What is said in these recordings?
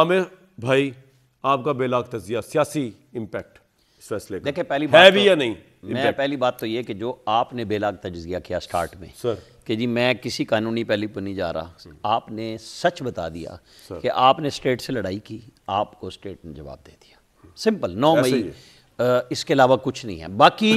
आमिर भाई आपका बेलाक तजिया सियासी इम्पैक्ट इस फैसले का देखिए पहली बात है भी तो, या नहीं मैं पहली बात तो ये कि जो आपने बेलाक तजिया किया स्टार्ट में सर कि जी मैं किसी कानूनी पहली पर नहीं जा रहा hmm। आपने सच बता दिया कि आपने स्टेट से लड़ाई की आपको स्टेट ने जवाब दे दिया सिंपल नौ मई इसके अलावा कुछ नहीं है बाकी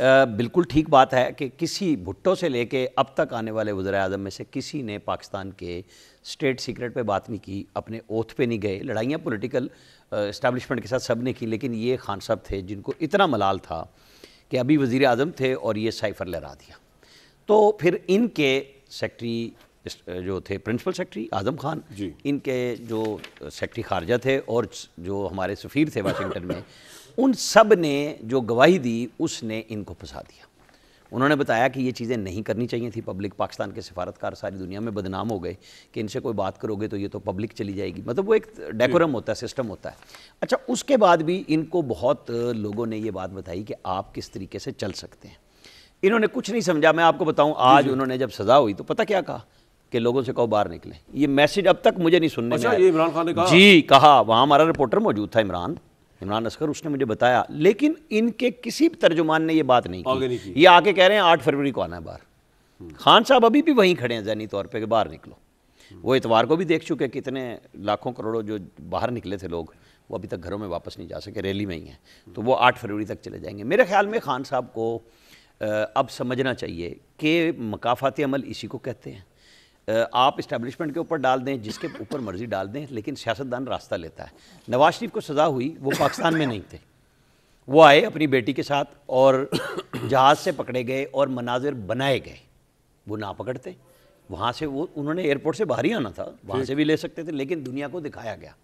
बिल्कुल ठीक बात है कि किसी भुट्टो से लेके अब तक आने वाले वजर अजम में से किसी ने पाकिस्तान के स्टेट सीक्रेट पे बात नहीं की अपने ओथ पे नहीं गए लड़ाइयाँ पोलिटिकल इस्टबलिशमेंट के साथ सब ने की लेकिन ये खान साहब थे जिनको इतना मलाल था कि अभी वज़ी अजम थे और ये साइफर लहरा दिया तो फिर इनके सेक्रटरी जो थे प्रिंसिपल सेक्रटरी आज़म खान इनके जो सेक्रटरी खारजा थे और जो हमारे सफ़ीर थे वाशिंगटन में उन सब ने जो गवाही दी उसने इनको फंसा दिया उन्होंने बताया कि ये चीज़ें नहीं करनी चाहिए थी पब्लिक पाकिस्तान के सफारतकार सारी दुनिया में बदनाम हो गए कि इनसे कोई बात करोगे तो ये तो पब्लिक चली जाएगी मतलब वो एक डेकोरम होता है सिस्टम होता है अच्छा उसके बाद भी इनको बहुत लोगों ने ये बात बताई कि आप किस तरीके से चल सकते हैं इन्होंने कुछ नहीं समझा मैं आपको बताऊं आज उन्होंने जब सज़ा हुई तो पता क्या कहा कि लोगों से कहो बाहर निकले ये मैसेज अब तक मुझे नहीं सुनने अच्छा, में इमरान खान ने कहा जी कहा वहाँ हमारा रिपोर्टर मौजूद था इमरान इमरान असकर उसने मुझे बताया लेकिन इनके किसी भी तर्जुमान ने ये बात नहीं की ये आके कह रहे हैं आठ फरवरी को आना है बाहर हम्म। खान साहब अभी भी वहीं खड़े हैं जहनी तौर पर बाहर निकलो हम्म। वो इतवार को भी देख चुके कितने लाखों करोड़ों जो बाहर निकले थे लोग वो अभी तक घरों में वापस नहीं जा सके रैली में ही हैं हम्म। तो वो आठ फरवरी तक चले जाएंगे मेरे ख्याल में खान साहब को अब समझना चाहिए कि मकाफाती अमल इसी को कहते हैं आप इस्टेब्लिशमेंट के ऊपर डाल दें जिसके ऊपर मर्जी डाल दें लेकिन सियासतदान रास्ता लेता है नवाज शरीफ को सज़ा हुई वो पाकिस्तान में नहीं थे वो आए अपनी बेटी के साथ और जहाज़ से पकड़े गए और मनाजिर बनाए गए वो ना पकड़ते वहाँ से वो उन्होंने एयरपोर्ट से बाहर ही आना था वहाँ से भी ले सकते थे लेकिन दुनिया को दिखाया गया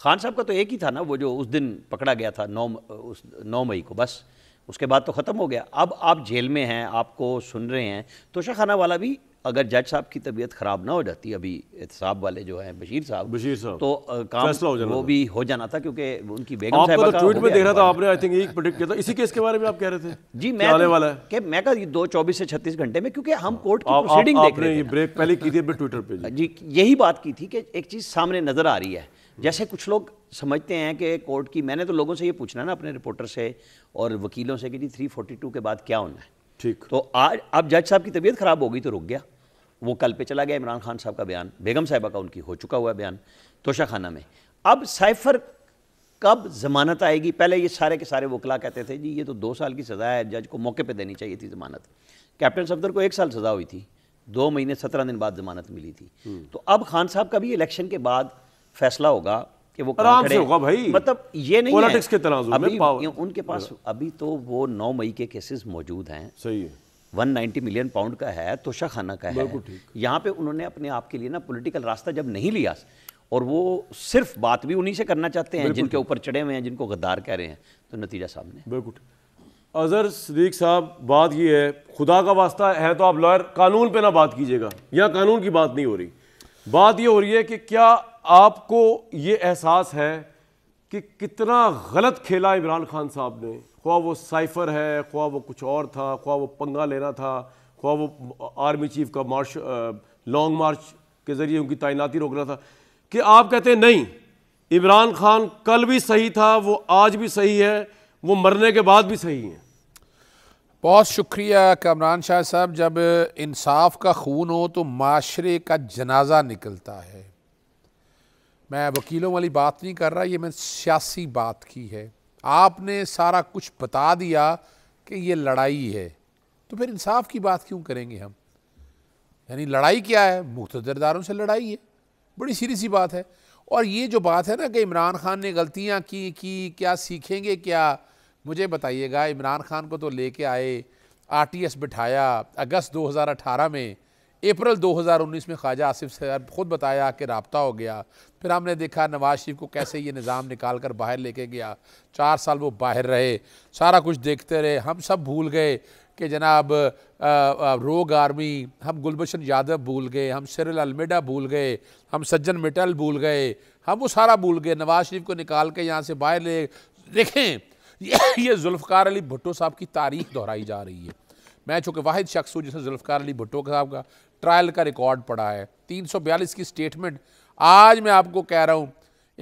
खान साहब का तो एक ही था ना वो जो उस दिन पकड़ा गया था नौ उस नौ मई को बस उसके बाद तो ख़त्म हो गया अब आप जेल में हैं आपको सुन रहे हैं तोशा खाना वाला भी अगर जज साहब की तबीयत ख़राब ना हो जाती अभी एहतसाब वाले जो हैं बशीर साहब बशीर साहब तो काम हो जाना वो भी हो जाना था क्योंकि उनकी बेगम आप तो ट्वीट में देख रहा था आपने आई थिंक एक प्रोडिक्ट किया था इसी केस के बारे में आप कह रहे थे जी मैं आने वाला है कि मैं कहा दो चौबीस से छत्तीस घंटे में क्योंकि हम हाँ। कोर्ट की प्रोसीडिंग देख रहे हैं ब्रेक पहले की थी ट्विटर पर जी यही बात की थी कि एक चीज़ सामने नज़र आ रही है जैसे कुछ लोग समझते हैं कि कोर्ट की मैंने तो लोगों से ये पूछना ना अपने रिपोर्टर से और वकीलों से कि जी थ्री के बाद क्या होना है ठीक तो आज अब जज साहब की तबीयत ख़राब हो गई तो रुक गया वो कल पे चला गया इमरान खान साहब का बयान बेगम साहिबा का उनकी हो चुका हुआ बयान तोशाखाना में अब साइफर कब जमानत आएगी पहले ये सारे के सारे वकला कहते थे जी ये तो दो साल की सज़ा है जज को मौके पर देनी चाहिए थी ज़मानत कैप्टन सफदर को एक साल सज़ा हुई थी दो महीने सत्रह दिन बाद जमानत मिली थी हम्म। तो अब खान साहब का भी इलेक्शन के बाद फैसला होगा कि वो से होगा भाई मतलब ये नहीं है। के अभी उनके पास अभी तो वो नौ मई के केसेस मौजूद हैं सही है 190 मिलियन पाउंड का है तोशा खाना का है यहाँ पे उन्होंने अपने आप के लिए ना पॉलिटिकल रास्ता जब नहीं लिया और वो सिर्फ बात भी उन्हीं से करना चाहते हैं जिनके ऊपर चढ़े हुए हैं जिनको गद्दार कह रहे हैं तो नतीजा सामने बिल्कुल अजहर सदीक साहब बात ये है खुदा का वास्ता है तो आप लॉयर कानून पर ना बात कीजिएगा यहाँ कानून की बात नहीं हो रही बात यह हो रही है कि क्या आपको ये एहसास है कि कितना गलत खेला इमरान खान साहब ने ख्वा वो साइफ़र है ख्वा वो कुछ और था ख्वा वो पंगा लेना था ख्वा वो आर्मी चीफ का मार्च लॉन्ग मार्च के ज़रिए उनकी तैनाती रोकना था कि आप कहते हैं नहीं इमरान खान कल भी सही था वो आज भी सही है वो मरने के बाद भी सही है बहुत शुक्रिया कमरान शाह साहब जब इंसाफ का खून हो तो माशरे का जनाजा निकलता है मैं वकीलों वाली बात नहीं कर रहा ये मैं सियासी बात की है आपने सारा कुछ बता दिया कि ये लड़ाई है तो फिर इंसाफ की बात क्यों करेंगे हम यानी लड़ाई क्या है मुख्तरदारों से लड़ाई है बड़ी सीरी सी बात है और ये जो बात है ना कि इमरान खान ने गलतियाँ की कि क्या सीखेंगे क्या मुझे बताइएगा इमरान खान को तो लेके आए आरटीएस बिठाया अगस्त 2018 में अप्रैल 2019 में ख्वाजा आसिफ से ख़ुद बताया कि रबता हो गया फिर हमने देखा नवाज शरीफ को कैसे ये निज़ाम निकाल कर बाहर लेके गया चार साल वो बाहर रहे सारा कुछ देखते रहे हम सब भूल गए कि जनाब रोग आर्मी हम गुलबशन यादव भूल गए हम सिरल अलमेडा भूल गए हम सज्जन मिटल भूल गए हम वो सारा भूल गए नवाज शरीफ को निकाल के यहाँ से बाहर ले देखें ये जुल्फ़ार अली भुट्टो साहब की तारीख दोहराई जा रही है मैं चूंकि वाहिद शख्स हूँ जिसने जुल्फकार अली भुट्टो साहब का ट्रायल का रिकॉर्ड पड़ा है तीन सौ बयालीस की स्टेटमेंट आज मैं आपको कह रहा हूँ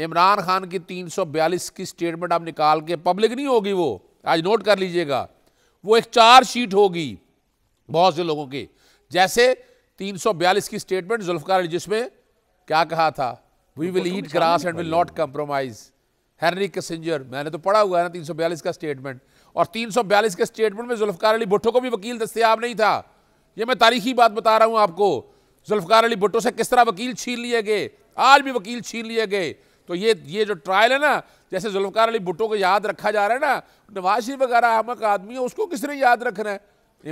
इमरान खान की तीन सौ बयालीस की स्टेटमेंट आप निकाल के पब्लिक नहीं होगी वो आज नोट कर लीजिएगा वो एक चार शीट होगी बहुत से लोगों की जैसे तीन सौ बयालीस की स्टेटमेंट जुल्फकार अली जिसमें क्या कहा था we will eat grass and will not compromise Henry Kissinger मैंने तो पढ़ा हुआ है ना तीन सौ बयालीस का स्टेटमेंट और बयालीस के स्टेटमेंट में जुल्फकार अली भुट्टो को भी वकील दस्तियाब नहीं था यह मैं तारीखी बात बता रहा हूँ आपको जुल्फकार अली भुट्टो से किस तरह वकील छीन लिए गए आज भी वकील छीन लिए गए तो ये ये जो ट्रायल है ना जैसे जुल्फकार अली भुट्टो को याद रखा जा रहा है ना नवाज शरीफ वगैरह अहमक आदमी है उसको किसने याद रखना है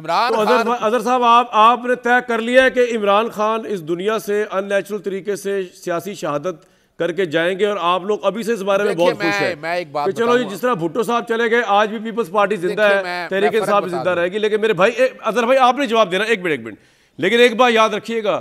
इमरान तो अजहर साहब आप आपने तय कर लिया है कि इमरान खान इस दुनिया से अननेचुरल तरीके से सियासी शहादत करके जाएंगे और आप लोग अभी से इस बारे में बहुत खुश हैं मैं एक बात कि चलो जिस तरह भुट्टो साहब चले गए आज भी पीपल्स पार्टी जिंदा है तरीके साहब जिंदा रहेगी लेकिन मेरे भाई अजहर भाई आपने जवाब देना एक मिनट एक मिनट लेकिन एक बार याद रखिएगा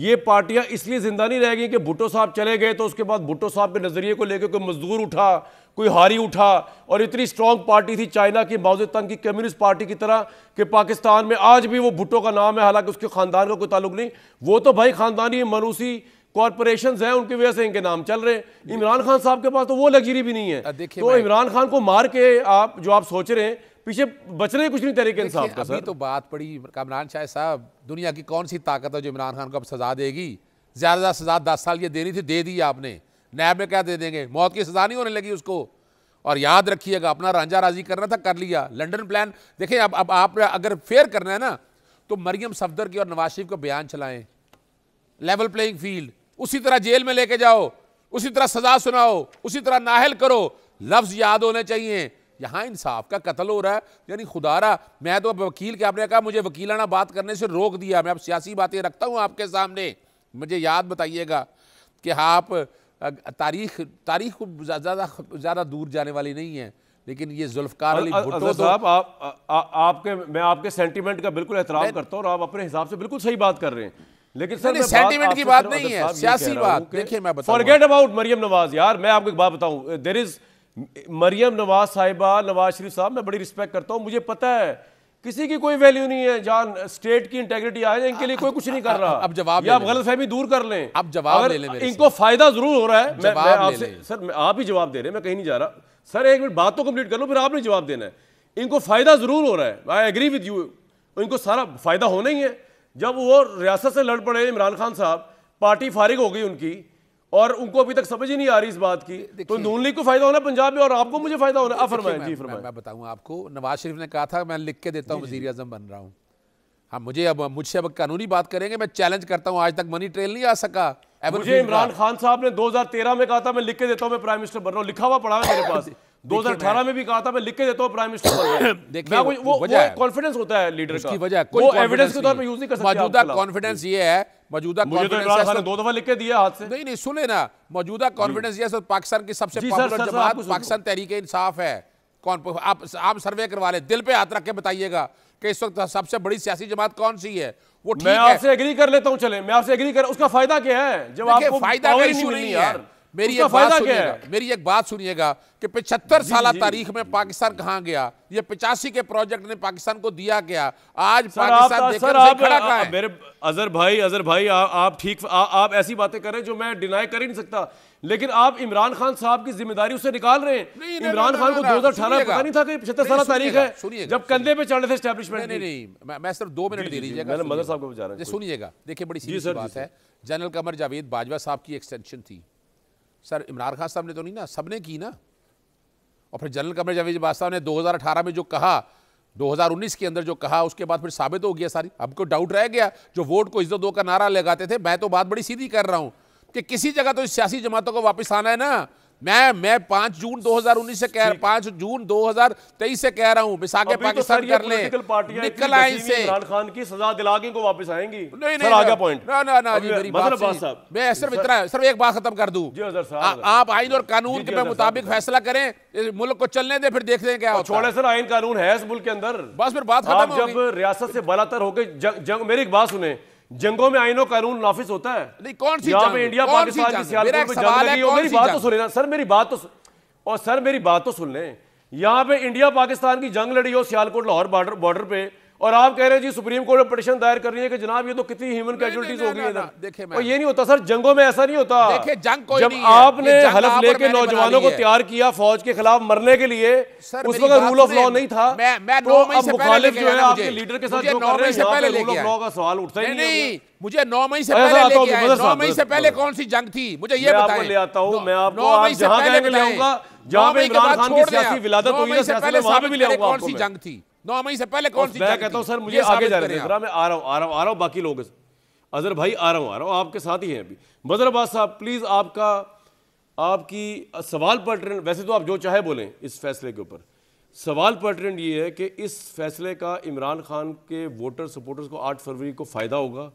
ये पार्टियां इसलिए जिंदा नहीं रहेगी कि भुट्टो साहब चले गए तो उसके बाद भुट्टो साहब के नजरिए को लेकर कोई मजदूर उठा कोई हारी उठा और इतनी स्ट्रांग पार्टी थी चाइना की माओजे तंग की कम्युनिस्ट पार्टी की तरह कि पाकिस्तान में आज भी वो भुट्टो का नाम है हालांकि उसके खानदान का कोई ताल्लुक नहीं वो तो भाई खानदानी मनूसी कॉरपोरेशन हैं उनकी वजह से इनके नाम चल रहे हैं इमरान खान साहब के पास तो वो लग्जरी भी नहीं है तो इमरान खान को मार के आप जो आप सोच रहे हैं पीछे बचने कुछ नहीं तरीके इंसाफ का सर तो बात पड़ी कामरान शाह साहब दुनिया की कौन सी ताकत है जो इमरान खान को अब सजा देगी ज़्यादा ज़्यादा सजा दस साल ये देनी थी दे दी आपने नैब में क्या दे देंगे मौत की सजा नहीं होने लगी उसको और याद रखिएगा अपना रांझा राजी करना था कर लिया लंडन प्लान देखें अब अब आप अगर फेयर करना है ना तो मरियम सफदर की और नवाज शरीफ का बयान चलाएं लेवल प्लेइंग फील्ड उसी तरह जेल में लेके जाओ उसी तरह सजा सुनाओ उसी तरह नाहल करो लफ्ज याद होने चाहिए यहाँ इंसाफ का कत्ल हो रहा है यानी खुदारा मैं तो अब वकील के आपने कहा मुझे वकीलाना बात करने से रोक दिया मैं अब सियासी बातें रखता हूँ आपके सामने मुझे याद बताइएगा कि आप तारीख तारीख को ज़्यादा ज़्यादा दूर जाने वाली नहीं है लेकिन ये जुल्फकार अली भुट्टो तो आप आ, आ, आपके मैं आपके सेंटीमेंट का बिल्कुल एहतराम करता हूँ और आप अपने हिसाब से बिल्कुल सही बात कर रहे हैं लेकिन सर सेंटीमेंट की बात नहीं है सियासी बात देखिए मैं फॉरगेट अबाउट मरियम नवाज यार मैं आपको एक बात बताऊं देर इज मरियम नवाज साहिबा नवाज शरीफ साहब मैं बड़ी रिस्पेक्ट करता हूं मुझे पता है किसी की कोई वैल्यू नहीं है जान स्टेट की इंटेग्रिटी आए इनके लिए कोई कुछ नहीं कर रहा अब जवाब आप गलत फहमी दूर कर लें अब जवाब ले लें इनको फायदा जरूर हो रहा है मैं, मैं आपसे सर मैं आप ही जवाब दे रहे हैं मैं कहीं नहीं जा रहा सर एक मिनट बात तो कंप्लीट कर लो फिर आपने जवाब देना है इनको फायदा जरूर हो रहा है आई एग्री विद यू इनको सारा फायदा होना ही है जब वो रियासत से लड़ पड़े इमरान खान साहब पार्टी फारिग हो गई उनकी और उनको अभी तक समझ ही नहीं आ रही इस बात की तो नून लीग को फायदा होना पंजाब में और आपको मुझे फायदा होना फरमाए जी फरमाए मैं बताऊँ आपको नवाज शरीफ ने कहा था मैं लिख के देता हूँ वजीर अजम बन रहा हूँ हाँ मुझे अब मुझसे अब कानूनी बात करेंगे मैं चैलेंज करता हूँ आज तक मनी ट्रेल नहीं आ सका मुझे इमरान खान साहब ने 2013 में कहा था मैं लिख के देता हूँ मैं प्राइम मिनिस्टर बन रहा हूँ लिखा हुआ पड़ा है मेरे पास 2018 में भी कहा था मैं लिख के देता हूँ प्राइम मिनिस्टर वो, कॉन्फिडेंस होता है लीडर की वजह कोई एविडेंस के तौर पर यूज नहीं कर सकता मौजूदा कॉन्फिडेंस ये है मौजूदा तो दो दफा लिख के दिया हाथ से नहीं नहीं सुने ना मौजूदा कॉन्फिडेंस ये पाकिस्तान की सबसे पाकिस्तान तहरीके इंसाफ है कौन आप आप सर्वे करवा ले दिल पे हाथ रख के बताइएगा कि इस वक्त सबसे बड़ी सियासी जमात कौन सी है वो मैं आपसे एग्री कर लेता हूं चले मैं आपसे एग्री कर उसका फायदा क्या है जब आपको फायदा का इशू नहीं है मेरी एक बात सुनिएगा मेरी एक बात सुनिएगा कि पिछहत्तर साल तारीख में पाकिस्तान कहाँ गया ये पिचासी के प्रोजेक्ट ने पाकिस्तान को दिया गया आज पाकिस्तान सर आप, खड़ा आ, मेरे अजहर भाई अजहर भाई आ, आप ठीक आप ऐसी बातें करें जो मैं डिनाई कर ही नहीं सकता लेकिन आप इमरान खान साहब की जिम्मेदारी उसे निकाल रहे हैं इमरान खान को दो हजार पता नहीं था कि पचहत्तर साल तारीख है सुनिए जब कंधे पे चढ़ रहे थे नहीं नहीं मैं सिर्फ दो मिनट दे दीजिएगा मदर साहब को सुनिएगा देखिए बड़ी सीधी बात है जनरल कमर जावेद बाजवा साहब की एक्सटेंशन थी सर इमरान खान साहब ने तो नहीं ना सब ने की ना और फिर जनरल कमर जावेद बादशाह ने 2018 में जो कहा 2019 के अंदर जो कहा उसके बाद फिर साबित हो गया सारी अब हमको डाउट रह गया जो वोट को इज्जत दो का नारा लगाते थे मैं तो बात बड़ी सीधी कर रहा हूँ कि किसी जगह तो इस सियासी जमातों को वापस आना है ना मैं मैं पांच जून 2019 से कह रहा पांच जून 2023 से कह रहा हूं विशाखे तो पाकिस्तान कर ले निकल आए इनसे इमरान खान की सजा दिला के को वापस आएंगी नहीं नहीं आगे पॉइंट ना ना ना जी मेरी बात साहब मैं सिर्फ इतना सिर्फ एक बात खत्म कर दूं जी साहब आप आईन और कानून के मुताबिक फैसला करें इस मुल्क को चलने दें फिर देख लें क्या होता छोड़े सर आईन कानून है इस मुल्क के अंदर बस फिर बात खत्म हो गई जब रियासत से बलातर होकर जंग मेरी एक बात सुने जंगों में आईनो कानून नाफिज होता है नहीं कौन सी इंडिया पाकिस्तान की मेरी बात तो सुन लेना सर मेरी बात तो और सर मेरी बात तो सुन लें यहाँ पे इंडिया पाकिस्तान की जंग लड़ी हो सियालकोट लाहौर बॉर्डर बॉर्डर पे और आप कह रहे हैं जी सुप्रीम कोर्ट में पटिशन दायर कर रही है कि जनाब ये तो कितनी ह्यूमन कैजुअलिटीज हो गई है ना मैं। और ये नहीं होता सर जंगों में ऐसा नहीं होता देखे जंग कोई जब नहीं आपने हलफ लेके नौजवानों को तैयार किया फौज के खिलाफ मरने के लिए उस वक्त रूल ऑफ लॉ नहीं था तो मुखालिफ जो है आपके लीडर के साथ रूल ऑफ लॉ का सवाल उठता ही नहीं मुझे नौ मई से पहले लेके आए नौ मई से पहले तो। कौन सी जंग थी मुझे ये बताएं ले आता हूँ मैं आपको नौ मई ले आऊंगा जहाँ पे इमरान खान की सियासी विलादत हुई है वहां पे भी ले आऊंगा कौन सी जंग थी नौ मई से पहले कौन सी मैं कहता हूँ सर मुझे आगे रहे हैं मैं आ रहा हूँ आ रहा हूँ आ रहा हूँ बाकी लोग अजहर भाई आ रहा हूँ आ रहा हूँ आपके साथ ही हैं अभी बजर साहब प्लीज़ आपका आपकी सवाल पर्टरेंट वैसे तो आप जो चाहे बोलें इस फैसले के ऊपर सवाल पर्टरेंट ये है कि इस फैसले का इमरान खान के वोटर सपोर्टर्स को आठ फरवरी को फ़ायदा होगा